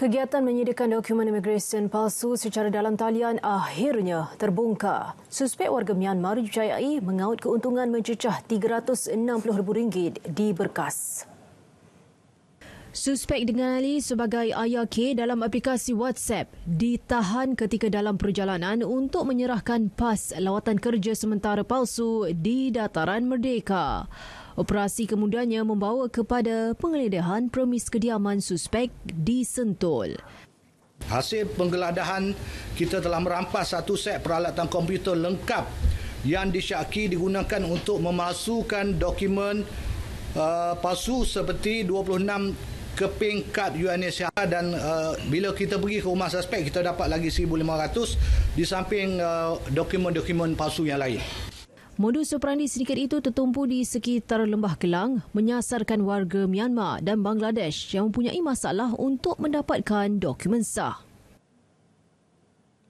Kegiatan menyediakan dokumen imigresen palsu secara dalam talian akhirnya terbongkar. Suspek warga Myanmar dipercayai mengaut keuntungan mencecah RM360,000 di berkas. Suspek dikenali sebagai ayah dalam aplikasi WhatsApp ditahan ketika dalam perjalanan untuk menyerahkan pas lawatan kerja sementara palsu di dataran Merdeka. Operasi kemudiannya membawa kepada penggeledahan premis kediaman suspek di Sentul. Hasil penggeledahan kita telah merampas satu set peralatan komputer lengkap yang disyaki digunakan untuk memasukkan dokumen uh, palsu seperti 26 keping kad UNSCR dan uh, bila kita pergi ke rumah suspek kita dapat lagi 1500 di samping uh, dokumen-dokumen palsu yang lain. Modus operandi sindiket itu tertumpu di sekitar Lembah Kelang menyasarkan warga Myanmar dan Bangladesh yang mempunyai masalah untuk mendapatkan dokumen sah.